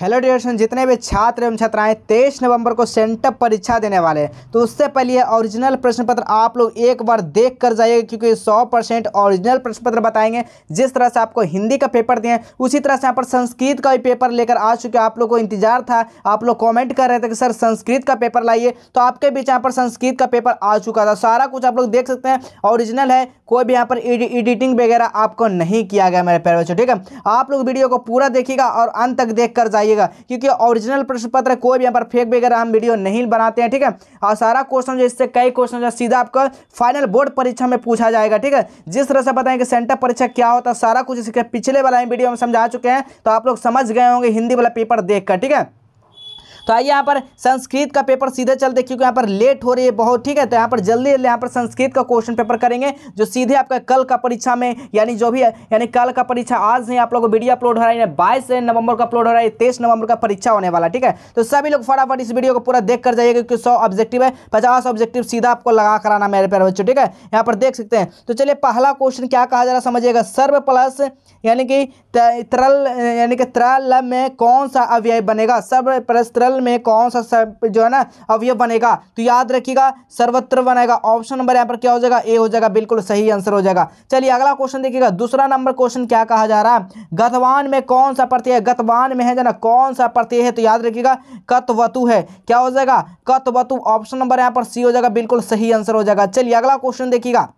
hello डियर्सन जितने भी छात्र एवं छात्राएं तेईस नवंबर को सेंटअप परीक्षा देने वाले हैं तो उससे पहले ओरिजिनल प्रश्न पत्र आप लोग एक बार देख कर जाइएगा क्योंकि सौ परसेंट ओरिजिनल प्रश्न पत्र बताएंगे जिस तरह से आपको हिंदी का पेपर दिए उसी तरह से यहाँ पर संस्कृत का भी पेपर लेकर आ चुके आप लोग को इंतजार था आप लोग कॉमेंट कर रहे थे कि सर संस्कृत का पेपर लाइए तो आपके बीच यहाँ पर संस्कृत का पेपर आ चुका था सारा कुछ आप लोग देख सकते हैं ऑरिजिनल है कोई भी यहाँ पर एडिटिंग वगैरह आपको नहीं किया गया मेरे पैर बच्चों ठीक है आप लोग वीडियो को पूरा देखिएगा और अंत तक देख कर जाइए बताइएगा क्योंकि ओरिजिनल प्रश्न पत्र कोई भी यहाँ पर फेक वगैरह हम वीडियो नहीं बनाते हैं ठीक है और सारा क्वेश्चन जो इससे कई क्वेश्चन जो सीधा आपका फाइनल बोर्ड परीक्षा में पूछा जाएगा ठीक है जिस तरह से बताएं कि सेंटर परीक्षा क्या होता है सारा कुछ इसके पिछले वाला वीडियो हम समझा चुके हैं तो आप लोग समझ गए होंगे हिंदी वाला पेपर देख ठीक है तो आइए यहाँ पर संस्कृत का पेपर सीधे चलते क्योंकि यहाँ पर लेट हो रही है बहुत ठीक है तो यहाँ पर जल्दी यहाँ पर संस्कृत का क्वेश्चन पेपर करेंगे जो सीधे आपका कल का परीक्षा में यानी जो भी यानी कल का परीक्षा आज नहीं आप लोगों को वीडियो अपलोड हो रहा है बाईस नवंबर का अपलोड हो रहा है तेईस नवंबर का परीक्षा होने वाला ठीक है तो सभी लोग फटाफट इस वीडियो को पूरा देख कर जाइएगा क्योंकि सौ ऑब्जेक्टिव है पचास ऑब्जेक्टिव सीधा आपको लगा कराना मेरे पैर बच्चों ठीक है यहाँ पर देख सकते हैं तो चलिए पहला क्वेश्चन क्या कहा जा रहा समझिएगा सर्व प्लस यानी कि तरल यानी कि तरल में कौन सा अव्यय बनेगा सर्व प्लस तरल सरल में कौन सा सर, जो है ना अवयव बनेगा तो याद रखिएगा सर्वत्र बनेगा ऑप्शन नंबर यहाँ पर क्या हो जाएगा ए हो जाएगा बिल्कुल सही आंसर हो जाएगा चलिए अगला क्वेश्चन देखिएगा दूसरा नंबर क्वेश्चन क्या कहा जा रहा है गतवान में कौन सा प्रत्यय है गतवान में है जाना कौन सा प्रत्यय है तो याद रखिएगा कतवतु है क्या हो जाएगा कतवतु ऑप्शन नंबर यहाँ पर सी हो जाएगा बिल्कुल सही आंसर हो जाएगा चलिए अगला क्वेश्चन देखिएगा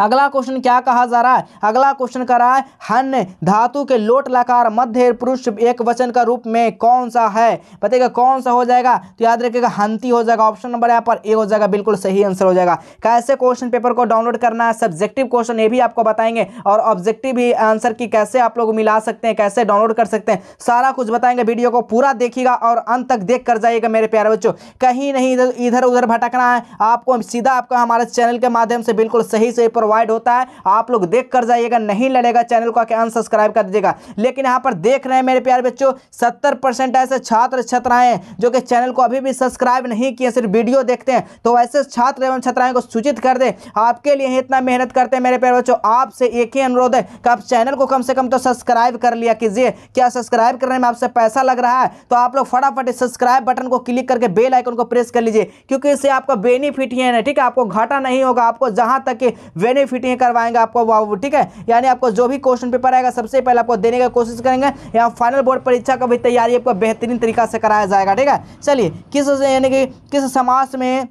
अगला क्वेश्चन क्या कहा जा रहा है अगला क्वेश्चन कर रहा है हन धातु के लोट लकार मध्य पुरुष एक वचन का रूप में कौन सा है बताइएगा कौन सा हो जाएगा तो याद रखिएगा हंती हो जाएगा ऑप्शन नंबर यहाँ पर ए हो जाएगा बिल्कुल सही आंसर हो जाएगा कैसे क्वेश्चन पेपर को डाउनलोड करना है सब्जेक्टिव क्वेश्चन ये भी आपको बताएंगे और ऑब्जेक्टिव भी आंसर की कैसे आप लोग मिला सकते हैं कैसे डाउनलोड कर सकते हैं सारा कुछ बताएंगे वीडियो को पूरा देखिएगा और अंत तक देख कर जाइएगा मेरे प्यारे बच्चों कहीं नहीं इधर उधर भटकना है आपको सीधा आपका हमारे चैनल के माध्यम से बिल्कुल सही सही प्रोवाइड होता है आप लोग देख कर जाइएगा नहीं लड़ेगा चैनल को आके अनसब्सक्राइब कर दीजिएगा लेकिन यहाँ पर देख रहे हैं मेरे प्यार बच्चों सत्तर परसेंट ऐसे छात्र छात्राएं जो कि चैनल को अभी भी सब्सक्राइब नहीं किए सिर्फ वीडियो देखते हैं तो ऐसे छात्र एवं छात्राएं को सूचित कर दें आपके लिए इतना मेहनत करते हैं मेरे प्यार बच्चों आपसे एक ही अनुरोध है कि आप चैनल को कम से कम तो सब्सक्राइब कर लिया कीजिए क्या सब्सक्राइब करने में आपसे पैसा लग रहा है तो आप लोग फटाफट सब्सक्राइब बटन को क्लिक करके बेल आइकन को प्रेस कर लीजिए क्योंकि इससे आपका बेनिफिट ही है ना ठीक है आपको घाटा नहीं होगा आपको जहां तक बेनिफिट ये करवाएंगे आपको ठीक है यानी आपको जो भी क्वेश्चन पेपर आएगा सबसे पहले आपको देने की कोशिश करेंगे यहाँ फाइनल बोर्ड परीक्षा का भी तैयारी आपको बेहतरीन तरीका से कराया जाएगा ठीक है चलिए किस यानी कि किस समाज में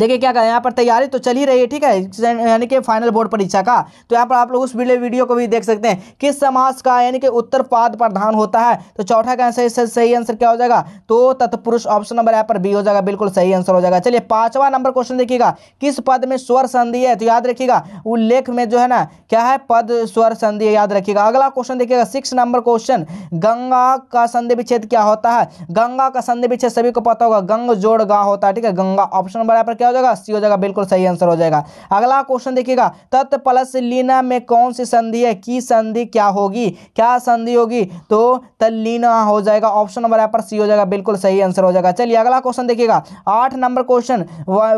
देखिए क्या कहें यहाँ पर तैयारी तो चल ही रही है ठीक है यानी कि फाइनल बोर्ड परीक्षा का तो यहाँ पर आप लोग उस वीडियो को भी देख सकते हैं किस समाज का यानी कि उत्तर पाद प्रधान होता है तो चौथा का सही सही आंसर क्या हो जाएगा तो तत्पुरुष ऑप्शन नंबर यहाँ पर बी हो जाएगा बिल्कुल सही आंसर हो जाएगा चलिए पांचवा नंबर क्वेश्चन देखिएगा किस पद में स्वर संधि है तो याद रखिएगा उल्लेख में जो है ना क्या है पद स्वर संधि याद रखिएगा अगला क्वेश्चन देखिएगा सिक्स नंबर क्वेश्चन गंगा का संधि विच्छेद क्या होता है गंगा का संधि विच्छेद सभी को पता होगा गंग जोड़ गा होता है ठीक है गंगा ऑप्शन नंबर यहाँ पर क्या हो जाएगा सी हो जाएगा बिल्कुल सही आंसर हो जाएगा अगला क्वेश्चन देखिएगा तत् प्लस लीना में कौन सी संधि है की संधि क्या होगी क्या संधि होगी तो तलीना हो जाएगा ऑप्शन नंबर यहाँ पर सी हो जाएगा बिल्कुल सही आंसर हो जाएगा चलिए अगला क्वेश्चन देखिएगा आठ नंबर क्वेश्चन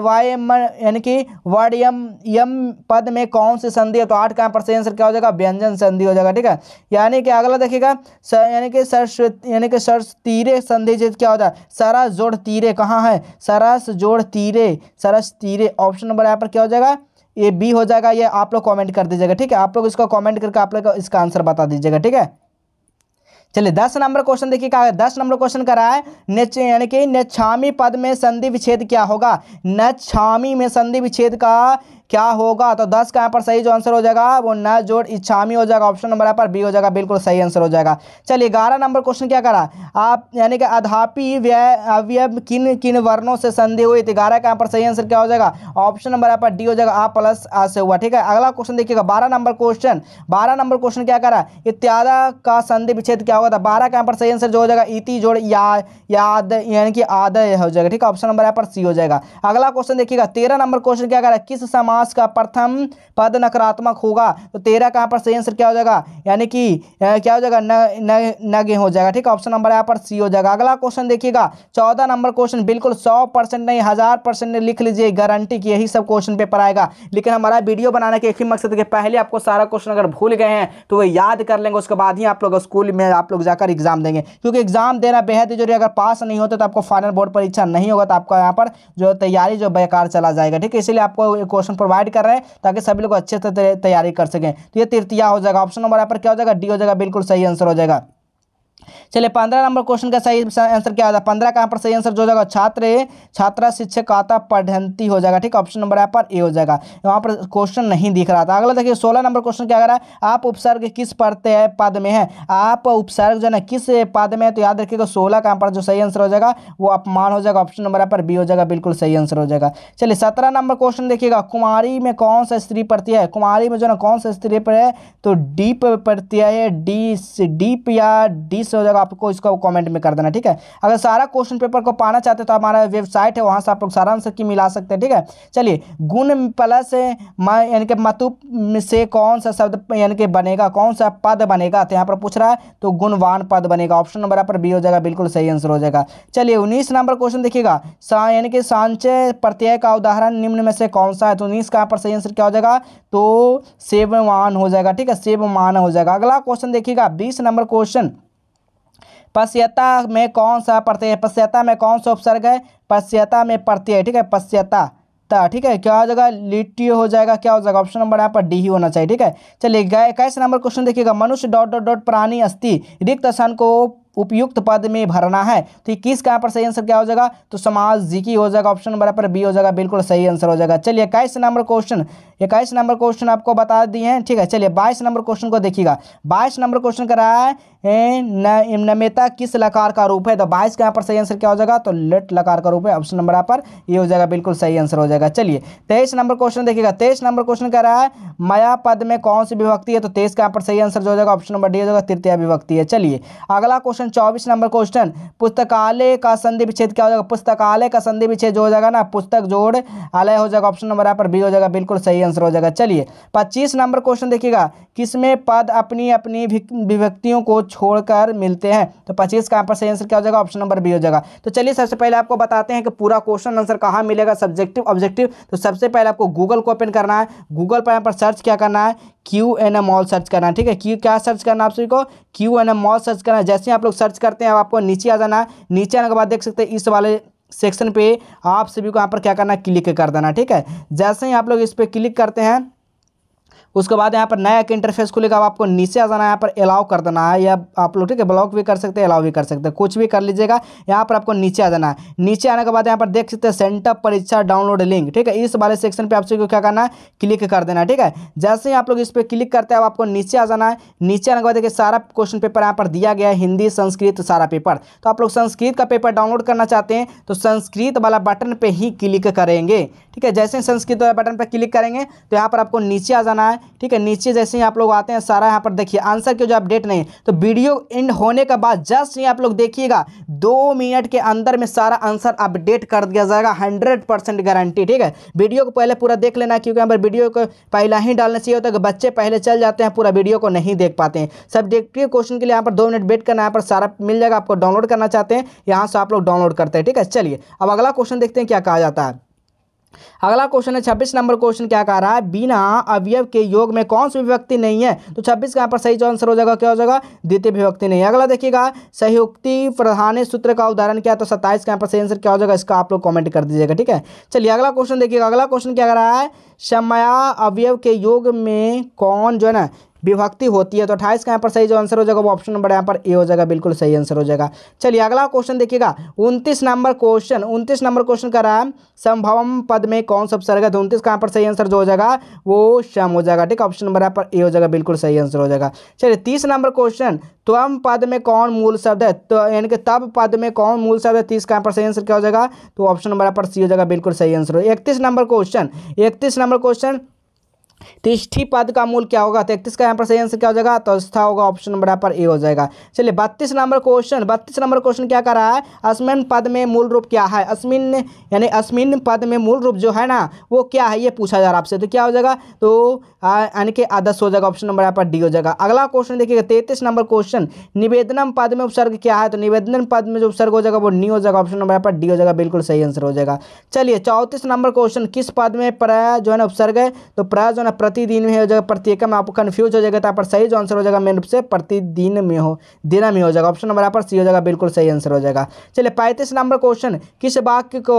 वाई एम यानी कि वर्ड यम यम पद में कौन सी संधि है तो आठ का यहाँ पर सही आंसर क्या हो जाएगा व्यंजन संधि हो जाएगा ठीक है यानी कि अगला देखिएगा यानी कि सरस्वती यानी कि सरस तीरे संधि क्या हो जाए सरस जोड़ तीरे कहाँ है सरस जोड़ तीरे सरस तीरे ऑप्शन नंबर यहाँ पर क्या हो जाएगा ये बी हो जाएगा ये आप लोग कमेंट कर दीजिएगा ठीक है आप लोग इसको कमेंट करके आप लोग इसका आंसर बता दीजिएगा ठीक है चलिए दस नंबर क्वेश्चन देखिए कहा दस नंबर क्वेश्चन करा है नेच यानी कि नछामी पद में संधि विच्छेद क्या होगा नछामी में संधि विच्छेद का क्या होगा तो दस का यहाँ पर सही जो आंसर हो जाएगा वो न जोड़ इच्छामी हो जाएगा ऑप्शन नंबर यहाँ पर बी हो जाएगा बिल्कुल सही आंसर हो जाएगा चलिए ग्यारह नंबर क्वेश्चन क्या करा आप यानी कि अधापी व्यय अवय किन किन वर्णों से संधि हुई थी ग्यारह का यहाँ पर सही आंसर क्या हो जाएगा ऑप्शन नंबर यहाँ पर डी हो जाएगा आ प्लस आ से हुआ ठीक है अगला क्वेश्चन देखिएगा बारह नंबर क्वेश्चन बारह नंबर क्वेश्चन क्या करा इत्यादा का संधि विच्छेद क्या होगा था तो बारह का यहाँ पर सही आंसर जो हो जाएगा इति जोड़ या याद यानी कि आदय हो जाएगा ठीक है ऑप्शन नंबर यहाँ पर सी हो जाएगा अगला क्वेश्चन देखिएगा तेरह नंबर क्वेश्चन क्या करा किस समाज मास का प्रथम पद नकारात्मक होगा तो तेरह का यहाँ पर सही आंसर क्या हो जाएगा यानी कि क्या हो जाएगा न नगे हो जाएगा ठीक है ऑप्शन नंबर यहाँ पर सी हो जाएगा अगला क्वेश्चन देखिएगा चौदह नंबर क्वेश्चन बिल्कुल सौ परसेंट नहीं हज़ार परसेंट नहीं लिख लीजिए गारंटी कि यही सब क्वेश्चन पेपर आएगा लेकिन हमारा वीडियो बनाने के एक ही मकसद के पहले आपको सारा क्वेश्चन अगर भूल गए हैं तो वो याद कर लेंगे उसके बाद ही आप लोग स्कूल में आप लोग जाकर एग्जाम देंगे क्योंकि एग्जाम देना बेहद जरूरी अगर पास नहीं होते तो आपको फाइनल बोर्ड परीक्षा नहीं होगा तो आपका यहाँ पर जो तैयारी जो बेकार चला जाएगा ठीक है इसलिए आपको क्वेश्चन प्रोवाइड कर रहे हैं ताकि सभी लोग अच्छे से तैयारी कर सकें तो ये तृतीया हो जाएगा ऑप्शन नंबर यहाँ पर क्या हो जाएगा डी हो जाएगा बिल्कुल सही आंसर हो जाएगा चलिए पंद्रह नंबर क्वेश्चन का सही आंसर क्या होगा पंद्रह का यहाँ पर सही आंसर जो हो जाएगा छात्र छात्रा शिक्षक आता पढ़ंती हो जाएगा ठीक ऑप्शन नंबर यहाँ पर ए हो जाएगा वहाँ पर क्वेश्चन नहीं दिख रहा था अगला देखिए सोलह नंबर क्वेश्चन क्या कर रहा है आप उपसर्ग किस पढ़ते हैं पद में है आप उपसर्ग जो है ना किस पद में है तो याद रखिएगा सोलह का यहाँ पर जो सही आंसर हो जाएगा वो अपमान हो जाएगा ऑप्शन नंबर यहाँ पर बी हो जाएगा बिल्कुल सही आंसर हो जाएगा चलिए सत्रह नंबर क्वेश्चन देखिएगा कुमारी में कौन सा स्त्री प्रत्यय है कुमारी में जो ना कौन सा स्त्री पर है तो डीप प्रत्यय है डी डीप या डी मिस हो जाएगा आपको इसको कमेंट में कर देना ठीक है अगर सारा क्वेश्चन पेपर को पाना चाहते हैं तो हमारा वेबसाइट है वहाँ से आप लोग सारा आंसर की मिला सकते हैं ठीक है चलिए गुण प्लस यानी कि मतु से कौन सा शब्द यानी कि बनेगा कौन सा पद बनेगा तो यहाँ पर पूछ रहा है तो गुणवान पद बनेगा ऑप्शन नंबर यहाँ पर बी हो जाएगा बिल्कुल सही आंसर हो जाएगा चलिए उन्नीस नंबर क्वेश्चन देखिएगा यानी कि सांचे प्रत्यय का उदाहरण निम्न में से कौन सा है तो उन्नीस का यहाँ पर सही आंसर क्या हो जाएगा तो सेवमान हो जाएगा ठीक है सेवमान हो जाएगा अगला क्वेश्चन देखिएगा बीस नंबर क्वेश्चन पश्यता में कौन सा प्रत्यय है पश्यता में कौन सा उपसर्ग है पश्यता में प्रत्यय ठीक है पश्यता ठीक है क्या हो जाएगा लिट्टी हो जाएगा क्या हो जाएगा ऑप्शन नंबर यहाँ पर डी ही होना चाहिए ठीक है चलिए इक्कीस नंबर क्वेश्चन देखिएगा मनुष्य डॉट डॉट डॉट प्राणी अस्थि रिक्त स्थान को उपयुक्त पद में भरना है तो किस का पर सही आंसर क्या हो जाएगा तो समाज जी की हो जाएगा ऑप्शन नंबर पर बी हो जाएगा बिल्कुल सही आंसर हो जाएगा चलिए इक्कीस नंबर क्वेश्चन इक्कीस नंबर क्वेश्चन आपको बता दिए हैं ठीक है चलिए बाईस नंबर क्वेश्चन को देखिएगा बाईस नंबर क्वेश्चन कर रहा है नमेता किस लकार का रूप है तो बाईस का यहाँ पर सही आंसर क्या हो जाएगा तो लेट लकार का रूप है ऑप्शन नंबर पर ये हो जाएगा बिल्कुल सही आंसर हो जाएगा चलिए तेईस नंबर क्वेश्चन देखिएगा तेईस नंबर क्वेश्चन कह रहा है मया पद में कौन सी विभक्ति है तो तेईस का यहाँ पर सही आंसर जो हो जाएगा ऑप्शन नंबर डी हो जाएगा तृतीय विभक्ति है चलिए अगला क्वेश्चन क्वेश्चन चौबीस नंबर क्वेश्चन पुस्तकालय का संधि विच्छेद क्या हो जाएगा पुस्तकालय का संधि विच्छेद जो हो जाएगा ना पुस्तक जोड़ आलय हो जाएगा ऑप्शन नंबर यहाँ पर बी हो जाएगा बिल्कुल सही आंसर हो जाएगा चलिए पच्चीस नंबर क्वेश्चन देखिएगा किसमें पद अपनी अपनी विभक्तियों को छोड़कर मिलते हैं तो पच्चीस का सही आंसर क्या हो जाएगा ऑप्शन नंबर बी हो जाएगा तो चलिए सबसे पहले आपको बताते हैं कि पूरा क्वेश्चन आंसर कहाँ मिलेगा सब्जेक्टिव ऑब्जेक्टिव तो सबसे पहले आपको गूगल को ओपन करना है गूगल पर यहाँ पर सर्च क्या करना है Q N M mall search करना ठीक है क्यू क्या सर्च करना आप सभी को Q N M mall search करना है जैसे आप लोग सर्च करते हैं अब आपको नीचे आ जाना नीचे आने के बाद देख सकते हैं इस वाले सेक्शन पे आप सभी को यहाँ पर क्या करना क्लिक कर देना ठीक है जैसे ही आप लोग इस पर क्लिक करते हैं उसके बाद यहाँ पर नया एक इंटरफेस खुलेगा अब आपको नीचे आ जाना है यहाँ पर अलाउ कर देना है या आप लोग ठीक है ब्लॉक भी कर सकते हैं अलाउ भी कर सकते हैं कुछ भी कर लीजिएगा यहाँ पर आपको नीचे आ जाना है नीचे आने के बाद यहाँ पर देख सकते हैं सेंटर परीक्षा डाउनलोड लिंक ठीक है इस वाले सेक्शन पर आप को क्या करना है क्लिक कर देना है ठीक है जैसे ही आप लोग इस पर क्लिक करते हैं अब आपको नीचे आ जाना है नीचे आने के बाद देखिए सारा क्वेश्चन पेपर यहाँ पर दिया गया है हिंदी संस्कृत सारा पेपर तो आप लोग संस्कृत का पेपर डाउनलोड करना चाहते हैं तो संस्कृत वाला बटन पर ही क्लिक करेंगे ठीक है जैसे ही संस्कृत वाला बटन पर क्लिक करेंगे तो यहाँ पर आपको नीचे आ जाना है ठीक है नीचे जैसे ही आप लोग आते हैं सारा यहाँ पर देखिए आंसर के जो अपडेट नहीं तो वीडियो एंड होने के बाद जस्ट ही आप लोग देखिएगा दो मिनट के अंदर में सारा आंसर अपडेट कर दिया जाएगा हंड्रेड परसेंट गारंटी ठीक है वीडियो को पहले पूरा देख लेना क्योंकि यहाँ पर वीडियो को पहला ही डालना चाहिए होता है बच्चे पहले चल जाते हैं पूरा वीडियो को नहीं देख पाते हैं सब्जेक्टिव क्वेश्चन के लिए यहाँ पर दो मिनट वेट करना यहाँ पर सारा मिल जाएगा आपको डाउनलोड करना चाहते हैं यहाँ से आप लोग डाउनलोड करते हैं ठीक है चलिए अब अगला क्वेश्चन देखते हैं क्या कहा जाता है अगला क्वेश्चन है छब्बीस नंबर क्वेश्चन क्या कह रहा है बिना अवयव के योग में कौन सी विभक्ति नहीं है तो छब्बीस का यहाँ पर सही जो आंसर हो जाएगा क्या हो जाएगा द्वितीय विभक्ति नहीं है अगला देखिएगा सहयुक्ति प्रधान सूत्र का उदाहरण क्या तो सत्ताईस का यहाँ पर सही आंसर क्या हो जाएगा इसका आप लोग कॉमेंट कर दीजिएगा ठीक है चलिए अगला क्वेश्चन देखिएगा अगला क्वेश्चन क्या कह रहा है समया अवयव के योग में कौन जो है ना विभक्ति होती है तो अट्ठाईस का यहाँ पर सही जो आंसर हो जाएगा वो ऑप्शन नंबर यहाँ पर ए हो जाएगा बिल्कुल सही आंसर हो जाएगा चलिए अगला क्वेश्चन देखिएगा उनतीस नंबर क्वेश्चन उनतीस नंबर क्वेश्चन कर रहा है संभवम पद में कौन सा उपसर्ग है तो उनतीस का यहाँ पर सही आंसर जो हो जाएगा वो शम हो जाएगा ठीक है ऑप्शन नंबर यहाँ पर ए हो जाएगा बिल्कुल सही आंसर हो जाएगा चलिए तीस नंबर क्वेश्चन त्वम पद में कौन मूल शब्द है तो यानी कि तब पद में कौन मूल शब्द है तीस का यहाँ पर सही आंसर क्या हो जाएगा तो ऑप्शन नंबर यहाँ पर सी हो जाएगा बिल्कुल सही आंसर हो इकतीस नंबर क्वेश्चन इकतीस नंबर क्वेश्चन तिष्ठी तो पद का मूल क्या होगा तैतीस का यहाँ पर सही आंसर क्या हो जाएगा तो अस्था होगा ऑप्शन नंबर यहाँ पर ए हो जाएगा चलिए बत्तीस नंबर क्वेश्चन बत्तीस नंबर क्वेश्चन क्या कर रहा है अस्मिन पद में मूल रूप क्या है अस्मिन यानी अस्मिन पद में मूल रूप जो है ना वो क्या है ये पूछा जा रहा है आपसे तो क्या हो जाएगा तो यानी कि आदर्श हो जाएगा ऑप्शन नंबर यहाँ पर डी हो जाएगा अगला क्वेश्चन देखिएगा तैतीस नंबर क्वेश्चन निवेदनम पद में उपसर्ग क्या है तो निवेदन पद में जो उपसर्ग हो जाएगा वो नी हो जाएगा ऑप्शन नंबर यहाँ पर डी हो जाएगा बिल्कुल सही आंसर हो जाएगा चलिए चौंतीस नंबर क्वेश्चन किस पद में प्र जो है ना उपसर्ग है तो प्र जो है जाएगा प्रतिदिन में हो जाएगा प्रत्येकम आपको कन्फ्यूज हो जाएगा तो आप सही जो आंसर हो जाएगा मेन रूप से प्रतिदिन में हो दिन में हो जाएगा ऑप्शन नंबर यहाँ पर सी हो जाएगा बिल्कुल सही आंसर हो जाएगा चलिए पैंतीस नंबर क्वेश्चन किस वाक्य को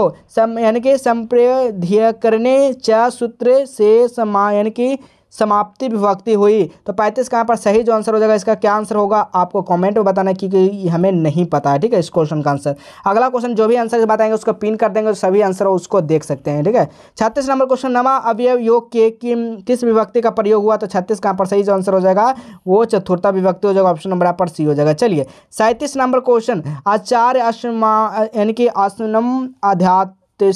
यानी कि संप्रध्य करने च सूत्र से समा यानी कि समाप्ति विभक्ति हुई तो पैंतीस कहाँ पर सही जो आंसर हो जाएगा इसका क्या आंसर होगा आपको कमेंट में बताना क्योंकि हमें नहीं पता है ठीक है इस क्वेश्चन का आंसर अगला क्वेश्चन जो भी आंसर बताएंगे उसको पिन कर देंगे तो सभी आंसर उसको देख सकते हैं ठीक है छत्तीस नंबर क्वेश्चन नमा अवयव योग के किस विभक्ति का प्रयोग हुआ तो छत्तीस कहाँ पर सही जो आंसर हो जाएगा वो चतुर्थ विभक्ति हो जाएगा ऑप्शन नंबर पर सी हो जाएगा चलिए सैंतीस नंबर क्वेश्चन आचार्य आश्रमा यानी कि आश्रम अध्यात्म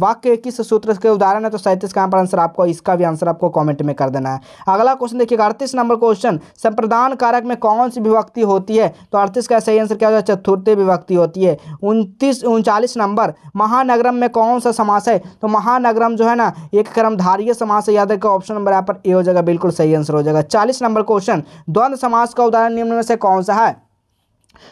वाक्य किस सूत्र के उदाहरण है तो सैंतीस का यहाँ पर आंसर आपको इसका भी आंसर आपको कॉमेंट में कर देना है अगला क्वेश्चन देखिएगा अड़तीस नंबर क्वेश्चन संप्रदान कारक में कौन सी विभक्ति होती है तो अड़तीस का सही आंसर क्या होता है चतुर्थी विभक्ति होती है उनतीस उनचालीस नंबर महानगरम में कौन सा समास है तो महानगरम जो है ना एक क्रमधारीय समास है याद रखें ऑप्शन नंबर यहाँ पर ए हो जाएगा बिल्कुल सही आंसर हो जाएगा चालीस नंबर क्वेश्चन द्वंद्व समास का उदाहरण निम्न में से कौन सा है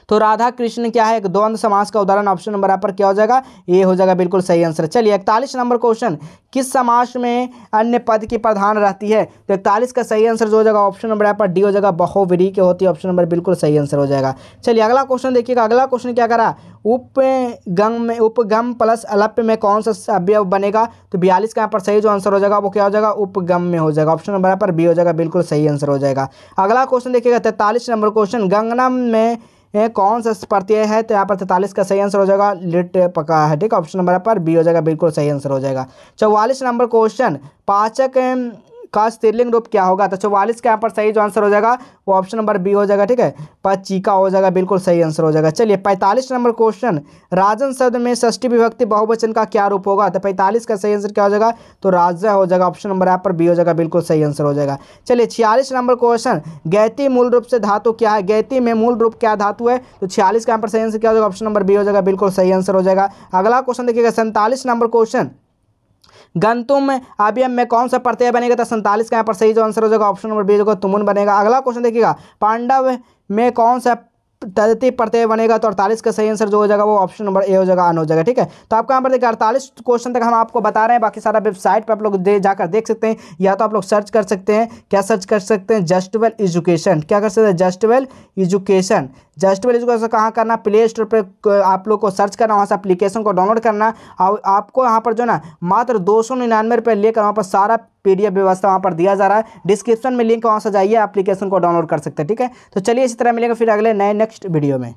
तो राधा कृष्ण क्या है एक द्वंद समास का उदाहरण ऑप्शन नंबर यहाँ पर क्या हो जाएगा ये हो जाएगा बिल्कुल सही आंसर चलिए इकतालीस नंबर क्वेश्चन किस समास में अन्य पद की प्रधान रहती है तो इकतालीस का सही आंसर जो हो जाएगा ऑप्शन नंबर यहाँ पर डी हो जाएगा बहुवरी के होती है ऑप्शन नंबर बिल्कुल सही आंसर हो जाएगा चलिए अगला क्वेश्चन देखिएगा अगला क्वेश्चन क्या करा उपगम में उपगम प्लस अलप्य में कौन सा अभ्य बनेगा तो बयालीस का यहाँ पर सही जो आंसर हो जाएगा वो क्या हो जाएगा उपगम में हो जाएगा ऑप्शन नंबर यहाँ पर बी हो जाएगा बिल्कुल सही आंसर हो जाएगा अगला क्वेश्चन देखिएगा तैतालीस नंबर क्वेश्चन गंगनम में कौन सा प्रत्यय है तो यहाँ पर तैतालीस का सही आंसर हो जाएगा लिट पका है ठीक ऑप्शन नंबर पर बी हो जाएगा बिल्कुल सही आंसर हो जाएगा चौवालीस नंबर क्वेश्चन पाचक का स्त्रीलिंग रूप क्या होगा तो चौवालीस का यहाँ पर सही जो आंसर हो जाएगा वो ऑप्शन नंबर बी हो जाएगा ठीक है पचीका हो जाएगा बिल्कुल सही आंसर हो जाएगा चलिए पैंतालीस नंबर क्वेश्चन राजन शब्द में षष्टी विभक्ति बहुवचन का क्या रूप होगा तो पैंतालीस का सही आंसर क्या हो जाएगा तो राजा हो जाएगा ऑप्शन नंबर यहाँ पर बी हो जाएगा बिल्कुल सही आंसर हो जाएगा चलिए छियालीस नंबर क्वेश्चन गैती मूल रूप से धातु क्या है गैती में मूल रूप क्या धातु है तो छियालीस का यहाँ पर सही आंसर क्या हो जाएगा ऑप्शन नंबर बी हो जाएगा बिल्कुल सही आंसर हो जाएगा अगला क्वेश्चन देखिएगा सैंतालीस नंबर क्वेश्चन गंतुम आबीएम में कौन सा प्रत्यय बनेगा तो सैंतालीस का यहाँ पर सही जो आंसर हो जाएगा ऑप्शन नंबर बी होगा तुमुन बनेगा अगला क्वेश्चन देखिएगा पांडव में कौन सा तैतीस प्रत्यय बनेगा तो अड़तालीस का सही आंसर जो हो जाएगा वो ऑप्शन नंबर ए हो जाएगा अन हो जाएगा ठीक है तो आपको यहाँ पर देखिए अड़तालीस क्वेश्चन तक हम आपको बता रहे हैं बाकी सारा वेबसाइट पर आप लोग दे जाकर देख सकते हैं या तो आप लोग सर्च कर सकते हैं क्या सर्च कर सकते हैं जस्ट वेल एजुकेशन क्या कर सकते हैं just well education just well education कहाँ करना प्ले स्टोर पर आप लोग को सर्च करना वहाँ से अप्लीकेशन को डाउनलोड करना और आपको यहाँ पर जो ना मात्र दो सौ निन्यानवे रुपये लेकर वहाँ पर सारा पीडीएफ व्यवस्था वहाँ पर दिया जा रहा है डिस्क्रिप्शन में लिंक वहाँ से जाइए एप्लीकेशन को डाउनलोड कर सकते हैं ठीक है तो चलिए इसी तरह मिलेगा फिर अगले नए नेक्स्ट वीडियो में